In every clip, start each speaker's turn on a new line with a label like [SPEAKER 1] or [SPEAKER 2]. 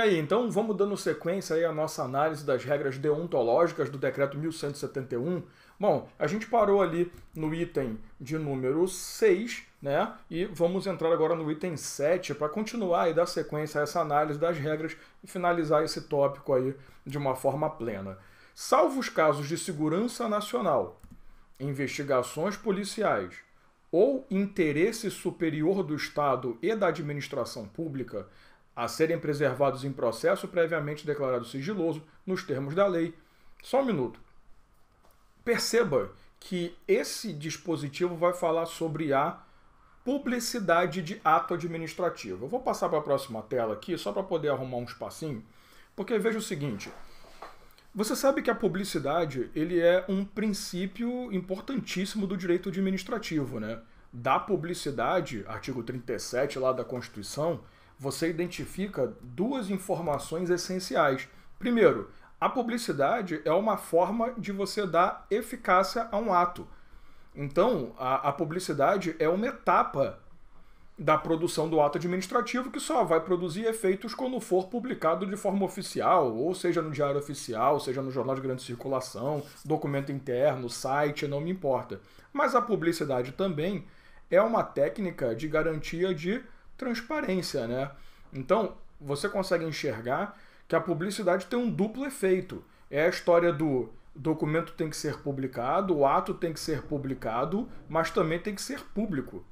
[SPEAKER 1] E aí, então vamos dando sequência aí à nossa análise das regras deontológicas do decreto 1171. Bom, a gente parou ali no item de número 6, né? E vamos entrar agora no item 7 para continuar e dar sequência a essa análise das regras e finalizar esse tópico aí de uma forma plena. Salvo os casos de segurança nacional, investigações policiais ou interesse superior do Estado e da administração pública, a serem preservados em processo previamente declarado sigiloso nos termos da lei. Só um minuto. Perceba que esse dispositivo vai falar sobre a publicidade de ato administrativo. Eu vou passar para a próxima tela aqui, só para poder arrumar um espacinho, porque veja o seguinte. Você sabe que a publicidade ele é um princípio importantíssimo do direito administrativo, né? Da publicidade, artigo 37 lá da Constituição, você identifica duas informações essenciais. Primeiro, a publicidade é uma forma de você dar eficácia a um ato. Então, a, a publicidade é uma etapa da produção do ato administrativo que só vai produzir efeitos quando for publicado de forma oficial, ou seja no diário oficial, seja no jornal de grande circulação, documento interno, site, não me importa. Mas a publicidade também é uma técnica de garantia de transparência, né? Então, você consegue enxergar que a publicidade tem um duplo efeito. É a história do documento tem que ser publicado, o ato tem que ser publicado, mas também tem que ser público.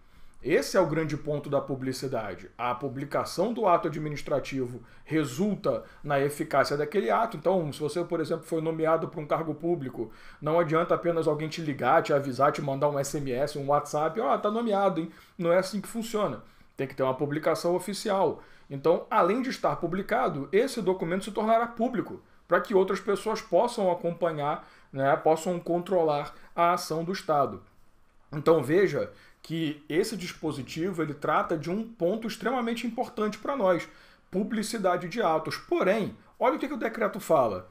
[SPEAKER 1] Esse é o grande ponto da publicidade. A publicação do ato administrativo resulta na eficácia daquele ato. Então, se você, por exemplo, foi nomeado para um cargo público, não adianta apenas alguém te ligar, te avisar, te mandar um SMS, um WhatsApp, ó, oh, tá nomeado, hein? Não é assim que funciona. Tem que ter uma publicação oficial. Então, além de estar publicado, esse documento se tornará público para que outras pessoas possam acompanhar, né, possam controlar a ação do Estado. Então veja que esse dispositivo ele trata de um ponto extremamente importante para nós, publicidade de atos. Porém, olha o que, que o decreto fala.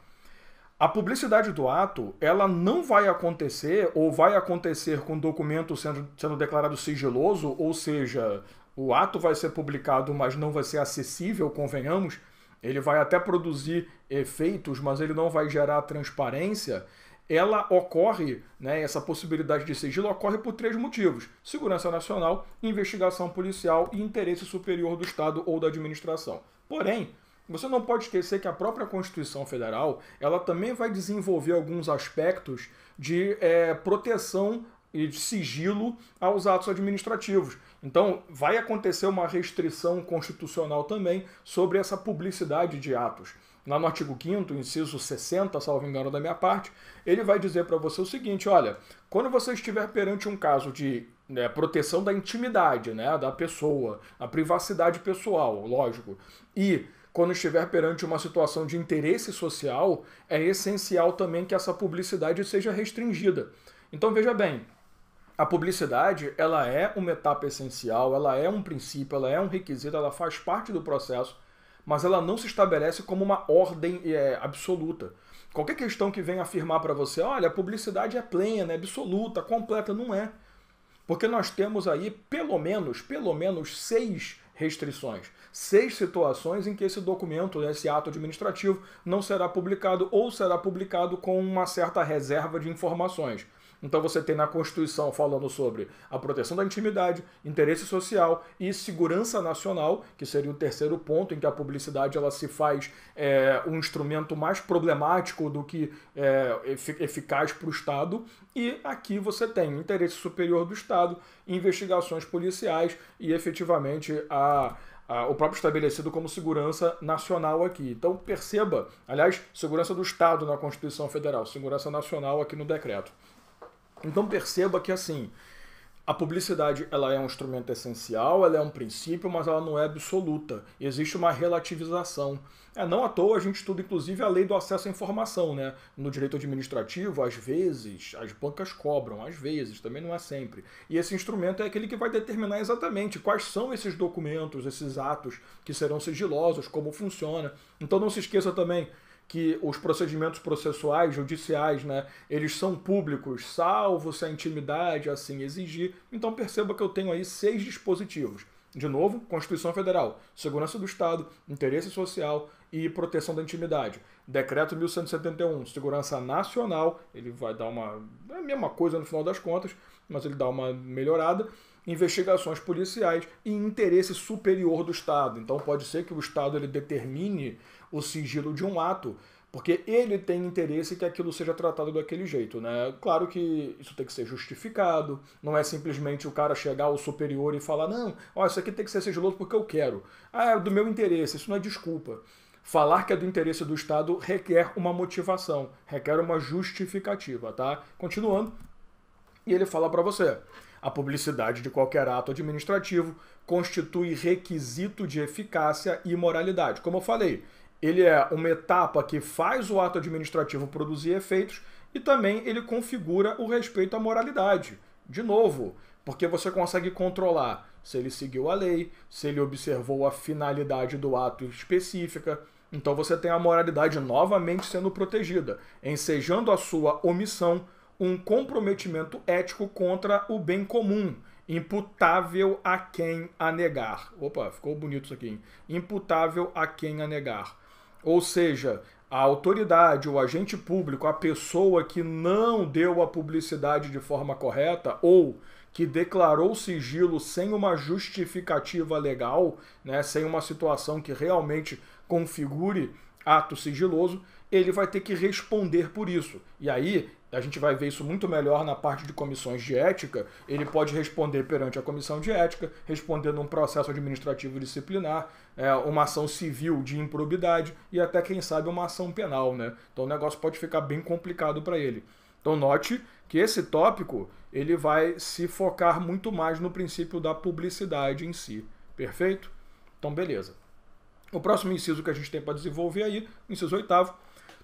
[SPEAKER 1] A publicidade do ato, ela não vai acontecer ou vai acontecer com o documento sendo, sendo declarado sigiloso, ou seja, o ato vai ser publicado, mas não vai ser acessível, convenhamos. Ele vai até produzir efeitos, mas ele não vai gerar transparência. Ela ocorre, né, essa possibilidade de sigilo ocorre por três motivos: segurança nacional, investigação policial e interesse superior do Estado ou da administração. Porém, você não pode esquecer que a própria Constituição Federal ela também vai desenvolver alguns aspectos de é, proteção e de sigilo aos atos administrativos. Então, vai acontecer uma restrição constitucional também sobre essa publicidade de atos. Lá no artigo 5, inciso 60, salvo engano da minha parte, ele vai dizer para você o seguinte: olha, quando você estiver perante um caso de né, proteção da intimidade né, da pessoa, a privacidade pessoal, lógico, e quando estiver perante uma situação de interesse social, é essencial também que essa publicidade seja restringida. Então veja bem, a publicidade ela é uma etapa essencial, ela é um princípio, ela é um requisito, ela faz parte do processo, mas ela não se estabelece como uma ordem é, absoluta. Qualquer questão que venha afirmar para você, olha, a publicidade é plena, é absoluta, completa, não é. Porque nós temos aí pelo menos, pelo menos seis restrições, seis situações em que esse documento, esse ato administrativo, não será publicado ou será publicado com uma certa reserva de informações. Então você tem na Constituição falando sobre a proteção da intimidade, interesse social e segurança nacional, que seria o terceiro ponto em que a publicidade ela se faz é, um instrumento mais problemático do que é, eficaz para o Estado. E aqui você tem interesse superior do Estado, investigações policiais e efetivamente a o próprio estabelecido como segurança nacional aqui. Então perceba, aliás, segurança do Estado na Constituição Federal, segurança nacional aqui no decreto. Então perceba que assim, a publicidade ela é um instrumento essencial, ela é um princípio, mas ela não é absoluta. Existe uma relativização. É não à toa a gente estuda inclusive a lei do acesso à informação, né? No direito administrativo, às vezes as bancas cobram, às vezes, também não é sempre. E esse instrumento é aquele que vai determinar exatamente quais são esses documentos, esses atos que serão sigilosos, como funciona. Então não se esqueça também que os procedimentos processuais, judiciais, né, eles são públicos, salvo se a intimidade assim exigir. Então perceba que eu tenho aí seis dispositivos. De novo, Constituição Federal, Segurança do Estado, Interesse Social e Proteção da Intimidade. Decreto 1171, Segurança Nacional, ele vai dar uma. É a mesma coisa no final das contas, mas ele dá uma melhorada investigações policiais e interesse superior do Estado. Então pode ser que o Estado ele determine o sigilo de um ato porque ele tem interesse que aquilo seja tratado daquele jeito, né? Claro que isso tem que ser justificado, não é simplesmente o cara chegar ao superior e falar, não, ó, isso aqui tem que ser sigiloso porque eu quero. Ah, é do meu interesse, isso não é desculpa. Falar que é do interesse do Estado requer uma motivação, requer uma justificativa, tá? Continuando, e ele fala para você, a publicidade de qualquer ato administrativo constitui requisito de eficácia e moralidade. Como eu falei, ele é uma etapa que faz o ato administrativo produzir efeitos e também ele configura o respeito à moralidade. De novo, porque você consegue controlar se ele seguiu a lei, se ele observou a finalidade do ato específica. Então você tem a moralidade novamente sendo protegida, ensejando a sua omissão um comprometimento ético contra o bem comum, imputável a quem a negar. Opa, ficou bonito isso aqui. Hein? Imputável a quem a negar. Ou seja, a autoridade, o agente público, a pessoa que não deu a publicidade de forma correta ou que declarou sigilo sem uma justificativa legal, né, sem uma situação que realmente configure ato sigiloso, ele vai ter que responder por isso. E aí a gente vai ver isso muito melhor na parte de comissões de ética, ele pode responder perante a comissão de ética, respondendo um processo administrativo disciplinar, é, uma ação civil de improbidade e até, quem sabe, uma ação penal. Né? Então o negócio pode ficar bem complicado para ele. Então note que esse tópico ele vai se focar muito mais no princípio da publicidade em si. Perfeito? Então beleza. O próximo inciso que a gente tem para desenvolver aí, inciso oitavo,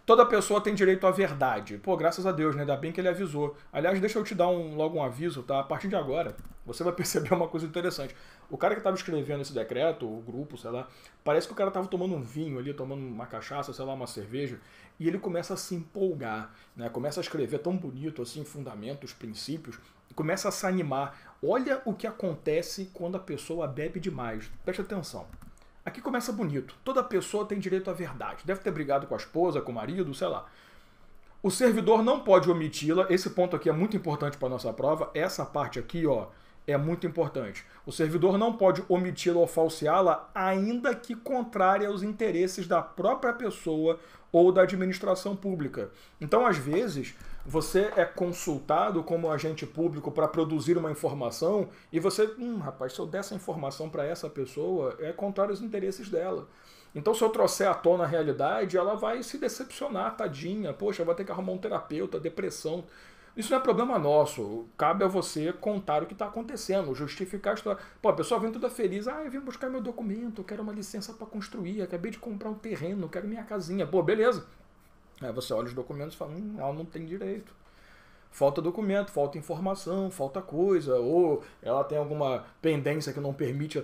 [SPEAKER 1] toda pessoa tem direito à verdade. Pô, graças a Deus, né? Ainda bem que ele avisou. Aliás, deixa eu te dar um, logo um aviso, tá? A partir de agora, você vai perceber uma coisa interessante. O cara que estava escrevendo esse decreto, o grupo, sei lá, parece que o cara estava tomando um vinho ali, tomando uma cachaça, sei lá, uma cerveja, e ele começa a se empolgar, né? Começa a escrever tão bonito assim, fundamentos, princípios, e começa a se animar. Olha o que acontece quando a pessoa bebe demais. Preste atenção. Aqui começa bonito. Toda pessoa tem direito à verdade. Deve ter brigado com a esposa, com o marido, sei lá. O servidor não pode omiti-la. Esse ponto aqui é muito importante para nossa prova. Essa parte aqui, ó, é muito importante. O servidor não pode omiti-la ou falseá-la, ainda que contrária aos interesses da própria pessoa ou da administração pública. Então, às vezes, você é consultado como agente público para produzir uma informação e você, hum, rapaz, se eu der essa informação para essa pessoa, é contrário aos interesses dela. Então, se eu trouxer à tona a realidade, ela vai se decepcionar, tadinha. Poxa, vai ter que arrumar um terapeuta, depressão. Isso não é problema nosso. Cabe a você contar o que está acontecendo, justificar a história. Pô, a pessoa vem toda feliz. Ah, eu vim buscar meu documento, quero uma licença para construir, acabei de comprar um terreno, quero minha casinha. Pô, beleza. Aí você olha os documentos e fala, hum, ela não tem direito. Falta documento, falta informação, falta coisa, ou ela tem alguma pendência que não permite.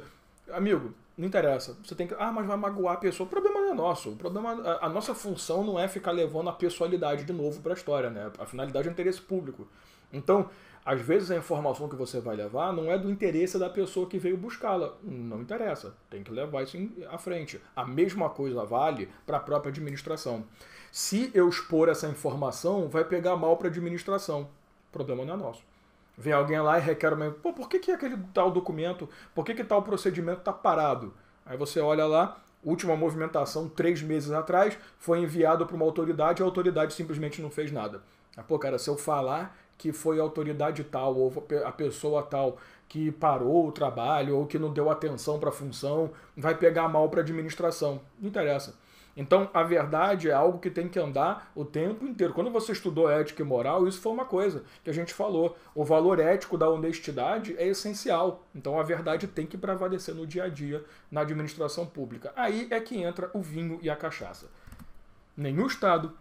[SPEAKER 1] Amigo, não interessa. Você tem que. Ah, mas vai magoar a pessoa. Problema é nosso. O problema, a, a nossa função não é ficar levando a pessoalidade de novo para a história, né? A finalidade é o interesse público. Então, às vezes a informação que você vai levar não é do interesse da pessoa que veio buscá-la. Não interessa. Tem que levar isso à frente. A mesma coisa vale para a própria administração. Se eu expor essa informação, vai pegar mal para a administração. O problema não é nosso. Vem alguém lá e requer uma. Pô, por que, que aquele tal documento, por que, que tal procedimento está parado? Aí você olha lá, última movimentação, três meses atrás, foi enviado para uma autoridade e a autoridade simplesmente não fez nada. Ah, pô, cara, se eu falar que foi a autoridade tal ou a pessoa tal que parou o trabalho ou que não deu atenção para a função, vai pegar mal para a administração. Não interessa. Então, a verdade é algo que tem que andar o tempo inteiro. Quando você estudou ética e moral, isso foi uma coisa que a gente falou. O valor ético da honestidade é essencial. Então, a verdade tem que prevalecer no dia a dia na administração pública. Aí é que entra o vinho e a cachaça. Nenhum Estado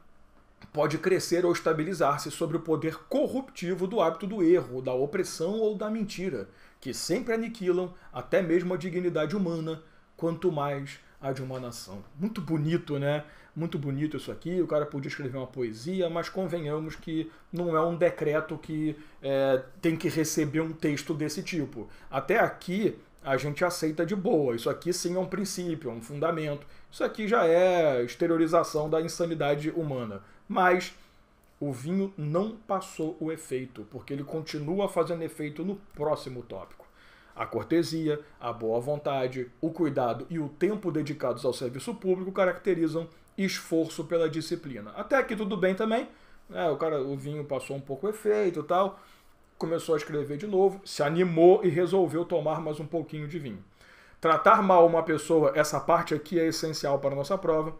[SPEAKER 1] pode crescer ou estabilizar-se sobre o poder corruptivo do hábito do erro, da opressão ou da mentira, que sempre aniquilam até mesmo a dignidade humana, quanto mais a de uma nação. Muito bonito, né? Muito bonito isso aqui. O cara podia escrever uma poesia, mas convenhamos que não é um decreto que é, tem que receber um texto desse tipo. Até aqui a gente aceita de boa. Isso aqui sim é um princípio, é um fundamento. Isso aqui já é exteriorização da insanidade humana. Mas o vinho não passou o efeito, porque ele continua fazendo efeito no próximo tópico. A cortesia, a boa vontade, o cuidado e o tempo dedicados ao serviço público caracterizam esforço pela disciplina. Até aqui tudo bem também. Né? O cara, o vinho passou um pouco efeito tal. Começou a escrever de novo, se animou e resolveu tomar mais um pouquinho de vinho. Tratar mal uma pessoa, essa parte aqui é essencial para a nossa prova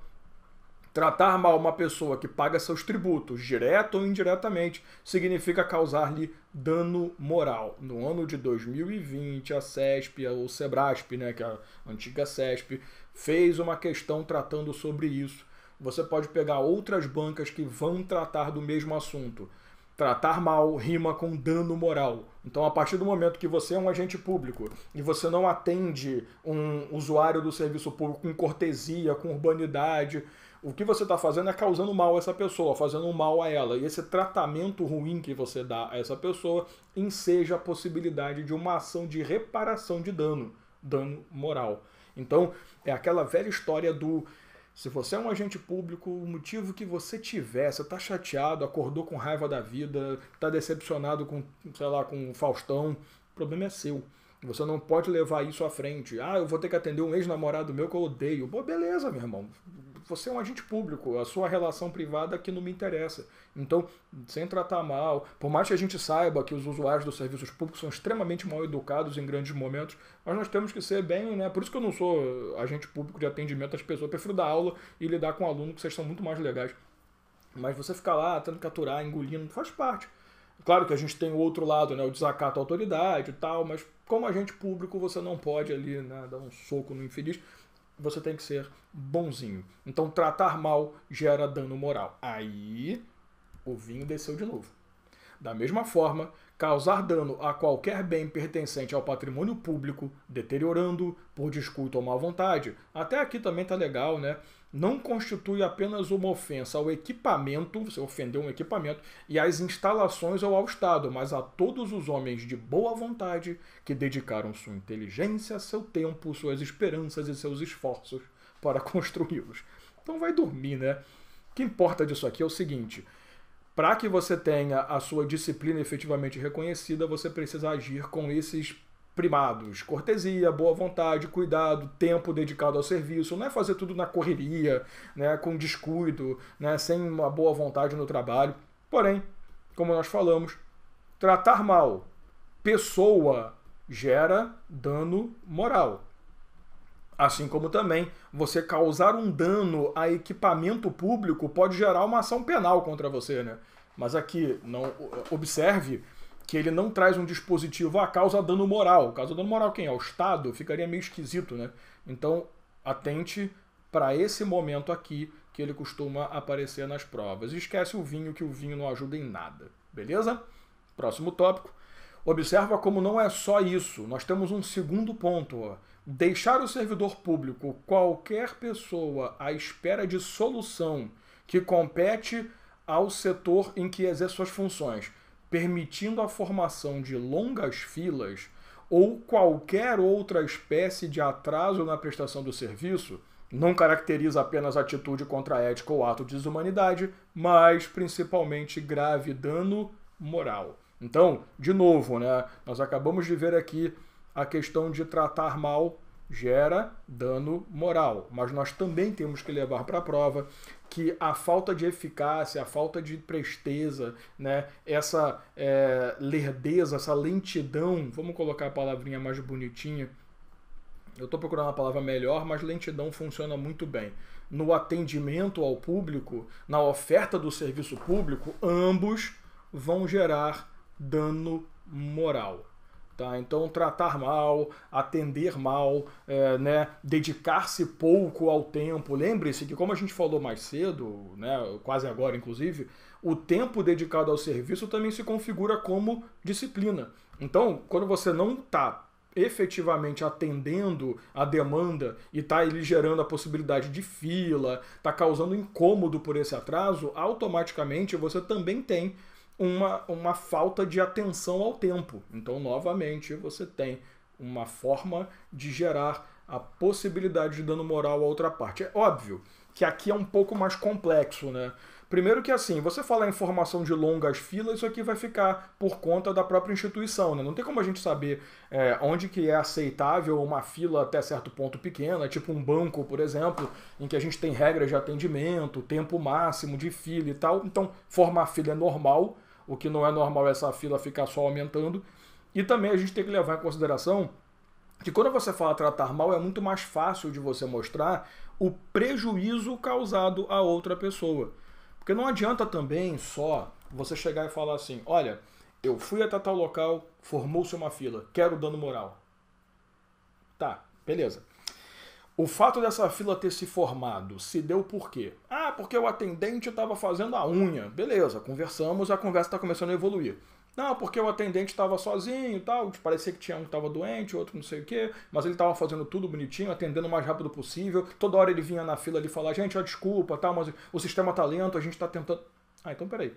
[SPEAKER 1] Tratar mal uma pessoa que paga seus tributos, direto ou indiretamente, significa causar-lhe dano moral. No ano de 2020, a CESP, ou SEBRASP, né, que é a antiga CESP, fez uma questão tratando sobre isso. Você pode pegar outras bancas que vão tratar do mesmo assunto. Tratar mal rima com dano moral. Então, a partir do momento que você é um agente público e você não atende um usuário do serviço público com cortesia, com urbanidade, o que você está fazendo é causando mal a essa pessoa, fazendo um mal a ela. E esse tratamento ruim que você dá a essa pessoa enseja a possibilidade de uma ação de reparação de dano, dano moral. Então, é aquela velha história do se você é um agente público, o motivo que você tiver, você está chateado, acordou com raiva da vida, está decepcionado com, sei lá, com o Faustão, o problema é seu. Você não pode levar isso à frente. Ah, eu vou ter que atender um ex-namorado meu que eu odeio. Pô, beleza, meu irmão. Você é um agente público. A sua relação privada é que não me interessa. Então, sem tratar mal, por mais que a gente saiba que os usuários dos serviços públicos são extremamente mal educados em grandes momentos, mas nós temos que ser bem, né? Por isso que eu não sou agente público de atendimento às pessoas. Eu prefiro dar aula e lidar com um aluno que vocês são muito mais legais. Mas você ficar lá tendo que aturar, engolindo, faz parte Claro que a gente tem o outro lado, né, o desacato à autoridade e tal, mas como agente público você não pode ali né, dar um soco no infeliz, você tem que ser bonzinho. Então tratar mal gera dano moral. Aí o vinho desceu de novo. Da mesma forma, causar dano a qualquer bem pertencente ao patrimônio público, deteriorando por descuido ou má vontade. Até aqui também tá legal, né? não constitui apenas uma ofensa ao equipamento, você ofendeu um equipamento, e às instalações ou ao Estado, mas a todos os homens de boa vontade que dedicaram sua inteligência, seu tempo, suas esperanças e seus esforços para construí-los. Então vai dormir, né? O que importa disso aqui é o seguinte: para que você tenha a sua disciplina efetivamente reconhecida, você precisa agir com esses primados cortesia, boa vontade, cuidado, tempo dedicado ao serviço, não é fazer tudo na correria, né, com descuido, né, sem uma boa vontade no trabalho. Porém, como nós falamos, tratar mal pessoa gera dano moral. Assim como também você causar um dano a equipamento público pode gerar uma ação penal contra você, né? Mas aqui não observe que ele não traz um dispositivo, a causa dano moral. Causa dano moral quem? Ao o Estado, ficaria meio esquisito, né? Então, atente para esse momento aqui que ele costuma aparecer nas provas. Esquece o vinho, que o vinho não ajuda em nada, beleza? Próximo tópico. Observa como não é só isso. Nós temos um segundo ponto. Deixar o servidor público, qualquer pessoa, à espera de solução que compete ao setor em que exerce suas funções permitindo a formação de longas filas ou qualquer outra espécie de atraso na prestação do serviço, não caracteriza apenas atitude contra a ética ou ato de desumanidade, mas principalmente grave dano moral. Então, de novo, né, nós acabamos de ver aqui a questão de tratar mal gera dano moral. Mas nós também temos que levar para a prova que a falta de eficácia, a falta de presteza, né, essa é, lerdeza, essa lentidão, vamos colocar a palavrinha mais bonitinha. Eu estou procurando uma palavra melhor, mas lentidão funciona muito bem. No atendimento ao público, na oferta do serviço público, ambos vão gerar dano moral. Tá? Então, tratar mal, atender mal, é, né, dedicar-se pouco ao tempo. Lembre-se que, como a gente falou mais cedo, né, quase agora inclusive, o tempo dedicado ao serviço também se configura como disciplina. Então, quando você não está efetivamente atendendo a demanda e está ele gerando a possibilidade de fila, está causando incômodo por esse atraso, automaticamente você também tem uma, uma falta de atenção ao tempo. Então, novamente, você tem uma forma de gerar a possibilidade de dano moral a outra parte. É óbvio que aqui é um pouco mais complexo, né? Primeiro que assim, você falar em formação de longas filas, isso aqui vai ficar por conta da própria instituição, né? Não tem como a gente saber é, onde que é aceitável uma fila até certo ponto pequena, tipo um banco, por exemplo, em que a gente tem regras de atendimento, tempo máximo de fila e tal. Então, formar fila é normal, o que não é normal é essa fila ficar só aumentando. E também a gente tem que levar em consideração que quando você fala tratar mal, é muito mais fácil de você mostrar o prejuízo causado a outra pessoa. Porque não adianta também só você chegar e falar assim: olha, eu fui até tal local, formou-se uma fila, quero dano moral. Tá, beleza. O fato dessa fila ter se formado se deu por quê? Ah, porque o atendente estava fazendo a unha. Beleza, conversamos, a conversa está começando a evoluir. Não, porque o atendente estava sozinho e tal, tipo, parecia que tinha um que estava doente, outro não sei o quê, mas ele estava fazendo tudo bonitinho, atendendo o mais rápido possível. Toda hora ele vinha na fila ali falar, gente, ó, desculpa, tal, mas o sistema tá lento, a gente está tentando. Ah, então peraí.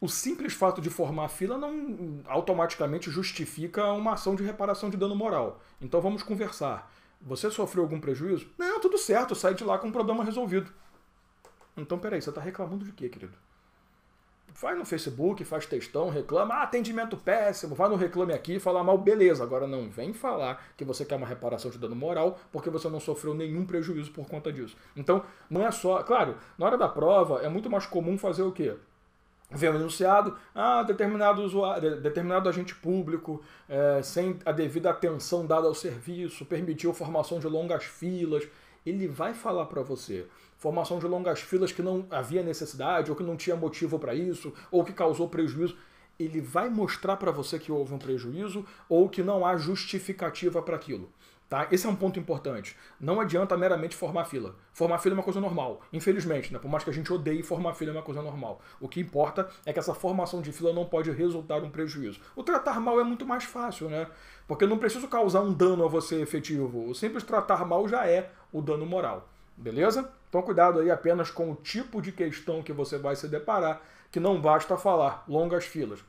[SPEAKER 1] O simples fato de formar a fila não automaticamente justifica uma ação de reparação de dano moral. Então vamos conversar. Você sofreu algum prejuízo? Não, tudo certo, eu saí de lá com um problema resolvido. Então, peraí, você está reclamando de quê, querido? Vai no Facebook, faz textão, reclama, ah, atendimento péssimo, vai no reclame aqui, fala mal, beleza. Agora não vem falar que você quer uma reparação de dano moral porque você não sofreu nenhum prejuízo por conta disso. Então, não é só. Claro, na hora da prova é muito mais comum fazer o quê? vemos anunciado, ah, determinado, usuário, determinado agente público, é, sem a devida atenção dada ao serviço, permitiu formação de longas filas. Ele vai falar para você. Formação de longas filas que não havia necessidade, ou que não tinha motivo para isso, ou que causou prejuízo. Ele vai mostrar para você que houve um prejuízo ou que não há justificativa para aquilo. Tá? Esse é um ponto importante. Não adianta meramente formar fila. Formar fila é uma coisa normal, infelizmente, né? por mais que a gente odeie, formar fila é uma coisa normal. O que importa é que essa formação de fila não pode resultar um prejuízo. O tratar mal é muito mais fácil, né? Porque eu não preciso causar um dano a você efetivo. O simples tratar mal já é o dano moral. Beleza? Então cuidado aí apenas com o tipo de questão que você vai se deparar, que não basta falar longas filas.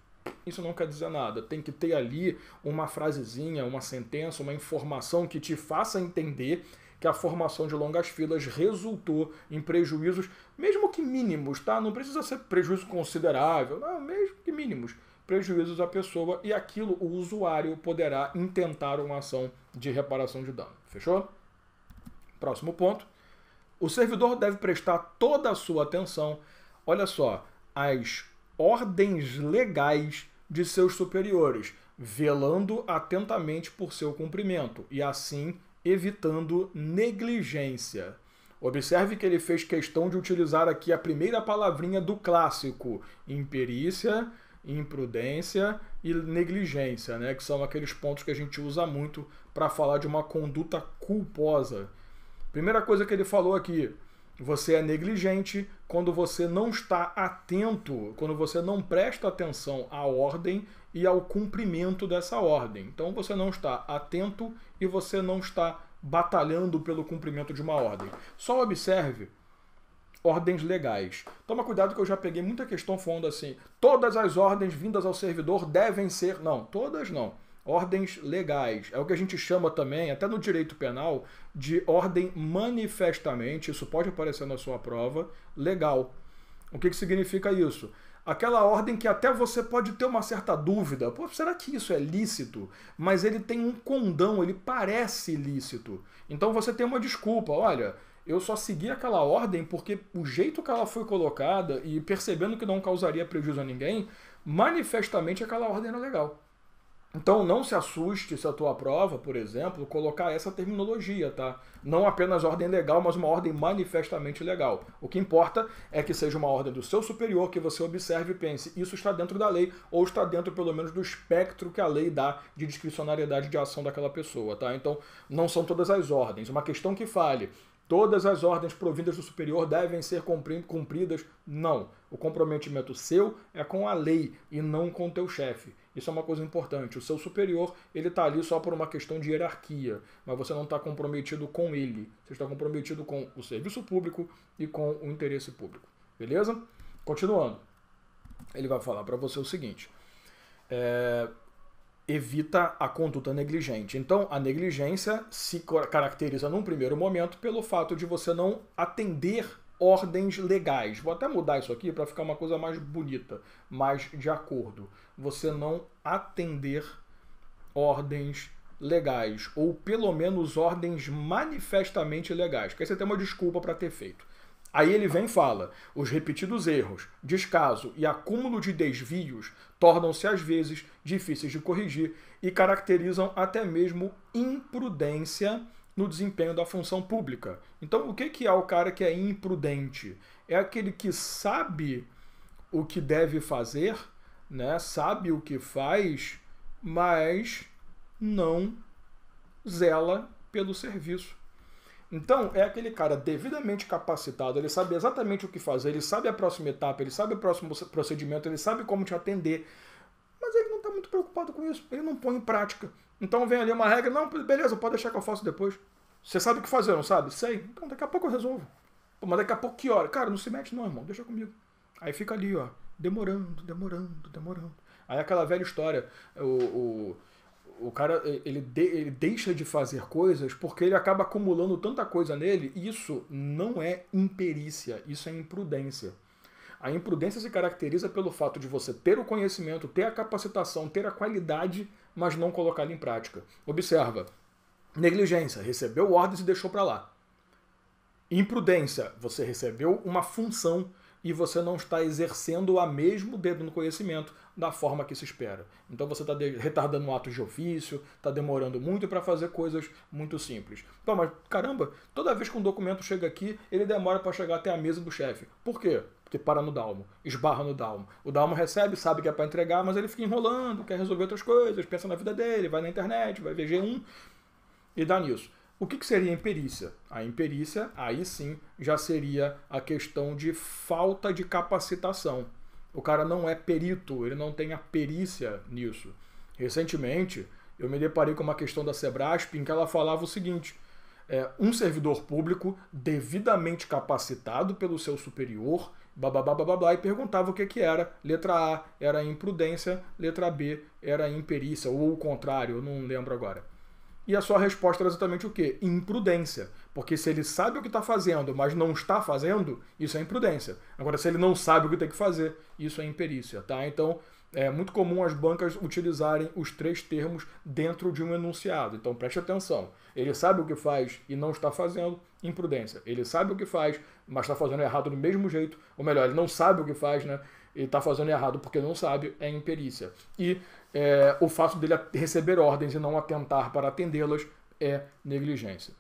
[SPEAKER 1] Isso não quer dizer nada. Tem que ter ali uma frasezinha, uma sentença, uma informação que te faça entender que a formação de longas filas resultou em prejuízos, mesmo que mínimos, tá? Não precisa ser prejuízo considerável, não, mesmo que mínimos prejuízos à pessoa e aquilo o usuário poderá intentar uma ação de reparação de dano. Fechou? Próximo ponto. O servidor deve prestar toda a sua atenção, olha só, às ordens legais de seus superiores, velando atentamente por seu cumprimento e assim evitando negligência. Observe que ele fez questão de utilizar aqui a primeira palavrinha do clássico: imperícia, imprudência e negligência, né? que são aqueles pontos que a gente usa muito para falar de uma conduta culposa. Primeira coisa que ele falou aqui: você é negligente quando você não está atento, quando você não presta atenção à ordem e ao cumprimento dessa ordem. Então você não está atento e você não está batalhando pelo cumprimento de uma ordem. Só observe ordens legais. Toma cuidado que eu já peguei muita questão falando assim: todas as ordens vindas ao servidor devem ser. Não, todas não ordens legais. É o que a gente chama também, até no direito penal, de ordem manifestamente, isso pode aparecer na sua prova, legal. O que, que significa isso? Aquela ordem que até você pode ter uma certa dúvida. Pô, será que isso é lícito? Mas ele tem um condão, ele parece lícito. Então você tem uma desculpa. Olha, eu só segui aquela ordem porque o jeito que ela foi colocada e percebendo que não causaria prejuízo a ninguém, manifestamente aquela ordem era legal. Então não se assuste se a tua prova, por exemplo, colocar essa terminologia, tá? Não apenas ordem legal, mas uma ordem manifestamente legal. O que importa é que seja uma ordem do seu superior que você observe e pense, isso está dentro da lei ou está dentro pelo menos do espectro que a lei dá de discricionariedade de ação daquela pessoa, tá? Então não são todas as ordens. Uma questão que fale, Todas as ordens provindas do superior devem ser cumpridas? Não. O comprometimento seu é com a lei e não com teu chefe. Isso é uma coisa importante. O seu superior, ele está ali só por uma questão de hierarquia, mas você não está comprometido com ele. Você está comprometido com o serviço público e com o interesse público. Beleza? Continuando. Ele vai falar para você o seguinte. É, evita a conduta negligente. Então, a negligência se caracteriza num primeiro momento pelo fato de você não atender ordens legais. Vou até mudar isso aqui para ficar uma coisa mais bonita, mais de acordo. Você não atender ordens legais, ou pelo menos ordens manifestamente legais, porque aí você tem uma desculpa para ter feito. Aí ele vem e fala: os repetidos erros, descaso e acúmulo de desvios tornam-se às vezes difíceis de corrigir e caracterizam até mesmo imprudência no desempenho da função pública. Então, o que é o cara que é imprudente? É aquele que sabe o que deve fazer, né? sabe o que faz, mas não zela pelo serviço. Então, é aquele cara devidamente capacitado, ele sabe exatamente o que fazer, ele sabe a próxima etapa, ele sabe o próximo procedimento, ele sabe como te atender, mas ele não está muito preocupado com isso, ele não põe em prática. Então vem ali uma regra, não, beleza, pode deixar que eu faço depois. Você sabe o que fazer, não sabe? Sei. Então daqui a pouco eu resolvo. Pô, mas daqui a pouco que hora? Cara, não se mete não, irmão, deixa comigo. Aí fica ali, ó, demorando, demorando, demorando. Aí aquela velha história, o, o, o cara, ele, de, ele deixa de fazer coisas porque ele acaba acumulando tanta coisa nele. Isso não é imperícia, isso é imprudência. A imprudência se caracteriza pelo fato de você ter o conhecimento, ter a capacitação, ter a qualidade mas não colocar em prática. Observa: negligência, recebeu ordens e deixou para lá. Imprudência, você recebeu uma função e você não está exercendo a mesmo dedo no conhecimento da forma que se espera. Então você está retardando o ato de ofício, está demorando muito para fazer coisas muito simples. Então, mas caramba, toda vez que um documento chega aqui, ele demora para chegar até a mesa do chefe. Por quê? Porque para no Dalmo, esbarra no Dalmo. O Dalmo recebe, sabe que é para entregar, mas ele fica enrolando, quer resolver outras coisas, pensa na vida dele, vai na internet, vai ver G1 e dá nisso. O que, que seria imperícia? A imperícia, aí sim, já seria a questão de falta de capacitação. O cara não é perito, ele não tem a perícia nisso. Recentemente, eu me deparei com uma questão da Sebrasp em que ela falava o seguinte: é, um servidor público devidamente capacitado pelo seu superior, blá blá blá blá blá, e perguntava o que, que era. Letra A era imprudência, letra B era imperícia, ou o contrário, eu não lembro agora. E a sua resposta era exatamente o quê? Imprudência. Porque se ele sabe o que está fazendo, mas não está fazendo, isso é imprudência. Agora, se ele não sabe o que tem que fazer, isso é imperícia, tá? Então, é muito comum as bancas utilizarem os três termos dentro de um enunciado. Então, preste atenção. Ele sabe o que faz e não está fazendo, imprudência. Ele sabe o que faz, mas está fazendo errado do mesmo jeito. Ou melhor, ele não sabe o que faz, né? e está fazendo errado porque não sabe, é imperícia. E é, o fato dele receber ordens e não atentar para atendê-las é negligência.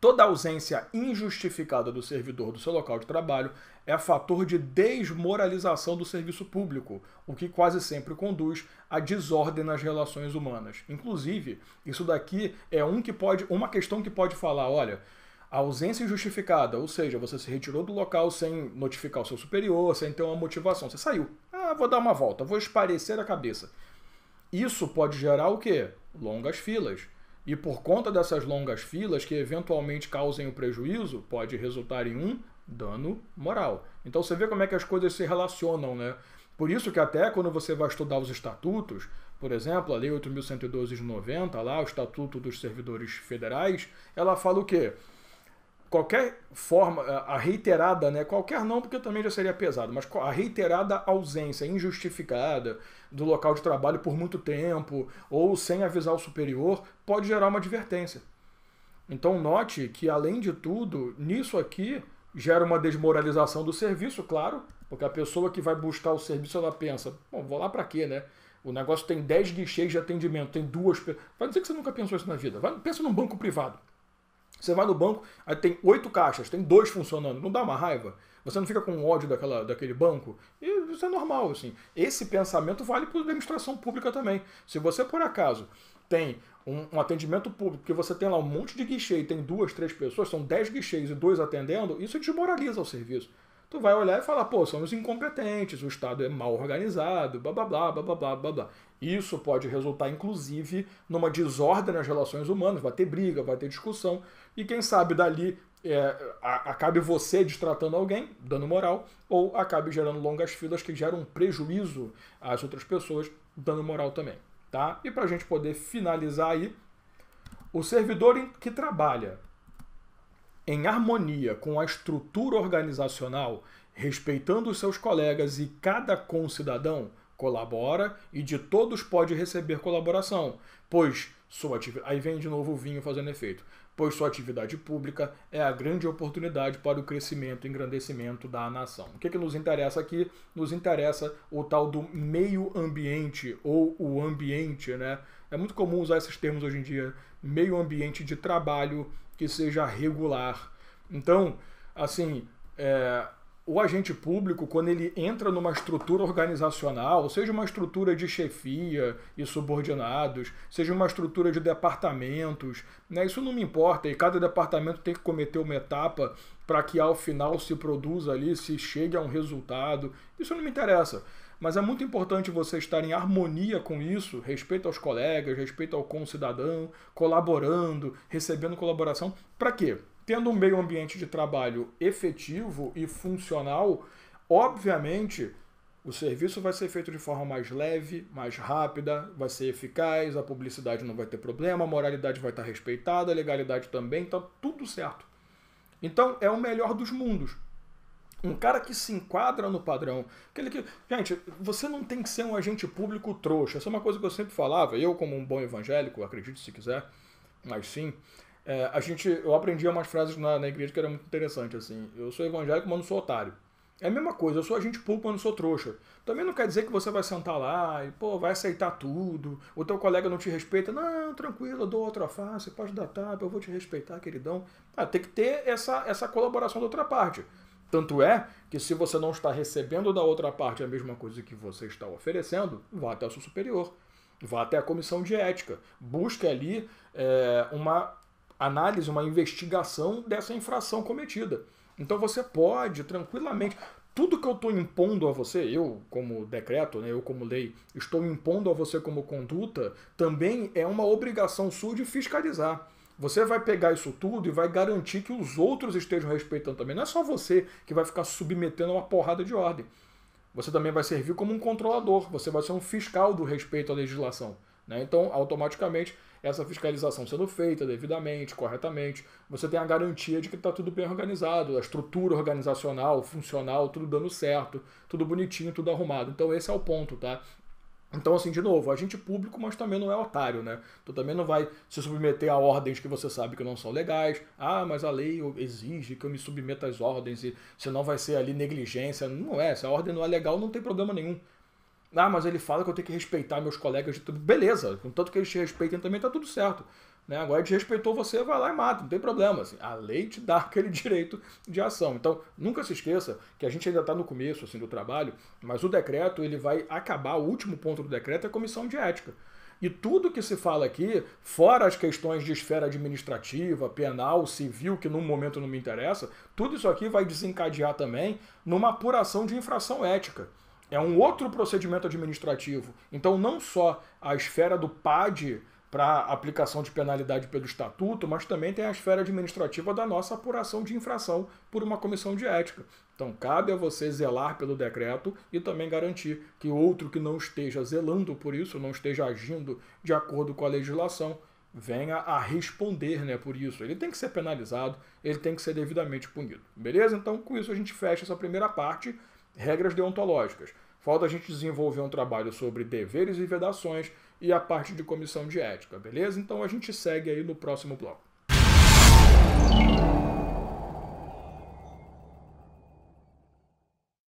[SPEAKER 1] Toda ausência injustificada do servidor do seu local de trabalho é fator de desmoralização do serviço público, o que quase sempre conduz à desordem nas relações humanas. Inclusive, isso daqui é um que pode, uma questão que pode falar, olha, a ausência injustificada, ou seja, você se retirou do local sem notificar o seu superior, sem ter uma motivação, você saiu. Ah, vou dar uma volta, vou esparecer a cabeça. Isso pode gerar o quê? Longas filas. E por conta dessas longas filas que eventualmente causem o prejuízo, pode resultar em um dano moral. Então você vê como é que as coisas se relacionam, né? Por isso que até quando você vai estudar os estatutos, por exemplo, a Lei 8.112 de 90, lá, o Estatuto dos Servidores Federais, ela fala o quê? qualquer forma, eh, a reiterada, né? Qualquer não, porque também já seria pesado, mas a reiterada ausência injustificada do local de trabalho por muito tempo ou sem avisar o superior pode gerar uma advertência. Então note que além de tudo, nisso aqui gera uma desmoralização do serviço, claro, porque a pessoa que vai buscar o serviço ela pensa, bom, vou lá para quê, né? O negócio tem 10 guichês de atendimento, tem duas. Vai dizer que você nunca pensou isso na vida. Vai, pensa num banco privado. Você vai no banco, aí tem oito caixas, tem dois funcionando, não dá uma raiva? Você não fica com ódio daquela, daquele banco? E isso é normal, assim. Esse pensamento vale para a administração pública também. Se você, por acaso, tem um, um, atendimento público, que você tem lá um monte de guichê e tem duas, três pessoas, são dez guichês e dois atendendo, isso desmoraliza o serviço tu vai olhar e falar, pô, somos incompetentes, o Estado é mal organizado, blá blá blá, blá blá blá blá Isso pode resultar, inclusive, numa desordem nas relações humanas, vai ter briga, vai ter discussão, e quem sabe dali é, acabe você distratando alguém, dando moral, ou acabe gerando longas filas que geram prejuízo às outras pessoas, dando moral também. Tá? E para a gente poder finalizar aí, o servidor que trabalha em harmonia com a estrutura organizacional, respeitando os seus colegas e cada concidadão, colabora e de todos pode receber colaboração, pois sua atividade. Aí vem de novo o vinho fazendo efeito. Pois sua atividade pública é a grande oportunidade para o crescimento e engrandecimento da nação. O que, é que nos interessa aqui? Nos interessa o tal do meio ambiente ou o ambiente, né? É muito comum usar esses termos hoje em dia, meio ambiente de trabalho que seja regular. Então, assim, é, o agente público, quando ele entra numa estrutura organizacional, seja uma estrutura de chefia e subordinados, seja uma estrutura de departamentos, né, isso não me importa, e cada departamento tem que cometer uma etapa para que ao final se produza ali, se chegue a um resultado, isso não me interessa. Mas é muito importante você estar em harmonia com isso, respeito aos colegas, respeito ao concidadão, colaborando, recebendo colaboração. Para quê? Tendo um meio ambiente de trabalho efetivo e funcional, obviamente o serviço vai ser feito de forma mais leve, mais rápida, vai ser eficaz, a publicidade não vai ter problema, a moralidade vai estar respeitada, a legalidade também, está tudo certo. Então é o melhor dos mundos. Um cara que se enquadra no padrão. Aquele que, gente, você não tem que ser um agente público trouxa. Essa é uma coisa que eu sempre falava. Eu, como um bom evangélico, acredito se quiser, mas sim. É, a gente, eu aprendi umas frases na, na igreja que era muito interessante. assim. Eu sou evangélico, mas não sou otário. É a mesma coisa, eu sou agente público, mas não sou trouxa. Também não quer dizer que você vai sentar lá e, pô, vai aceitar tudo, o teu colega não te respeita. Não, tranquilo, eu dou outra face, pode dar tapa, eu vou te respeitar, queridão. Ah, tem que ter essa, essa colaboração da outra parte. Tanto é que se você não está recebendo da outra parte a mesma coisa que você está oferecendo, vá até o seu superior, vá até a comissão de ética, busque ali é, uma análise, uma investigação dessa infração cometida. Então você pode tranquilamente. Tudo que eu estou impondo a você, eu como decreto, né, eu como lei, estou impondo a você como conduta, também é uma obrigação sua de fiscalizar. Você vai pegar isso tudo e vai garantir que os outros estejam respeitando também. Não é só você que vai ficar submetendo a uma porrada de ordem. Você também vai servir como um controlador, você vai ser um fiscal do respeito à legislação. Né? Então, automaticamente, essa fiscalização sendo feita devidamente, corretamente, você tem a garantia de que está tudo bem organizado, a estrutura organizacional, funcional, tudo dando certo, tudo bonitinho, tudo arrumado. Então, esse é o ponto, tá? Então, assim, de novo, agente público, mas também não é otário, né? Tu também não vai se submeter a ordens que você sabe que não são legais. Ah, mas a lei exige que eu me submeta às ordens e senão vai ser ali negligência. Não é, se a ordem não é legal, não tem problema nenhum. Ah, mas ele fala que eu tenho que respeitar meus colegas de tudo. Beleza, contanto que eles te respeitem também tá tudo certo né? Agora desrespeitou você, vai lá e mata, não tem problema. Assim, a lei te dá aquele direito de ação. Então, nunca se esqueça que a gente ainda está no começo assim, do trabalho, mas o decreto ele vai acabar, o último ponto do decreto é a comissão de ética. E tudo que se fala aqui, fora as questões de esfera administrativa, penal, civil, que no momento não me interessa, tudo isso aqui vai desencadear também numa apuração de infração ética. É um outro procedimento administrativo. Então, não só a esfera do PAD para aplicação de penalidade pelo estatuto, mas também tem a esfera administrativa da nossa apuração de infração por uma comissão de ética. Então, cabe a você zelar pelo decreto e também garantir que outro que não esteja zelando por isso, não esteja agindo de acordo com a legislação, venha a responder né, por isso. Ele tem que ser penalizado, ele tem que ser devidamente punido. Beleza? Então, com isso, a gente fecha essa primeira parte, regras deontológicas. Falta a gente desenvolver um trabalho sobre deveres e vedações e a parte de comissão de ética, beleza? Então a gente segue aí no próximo bloco.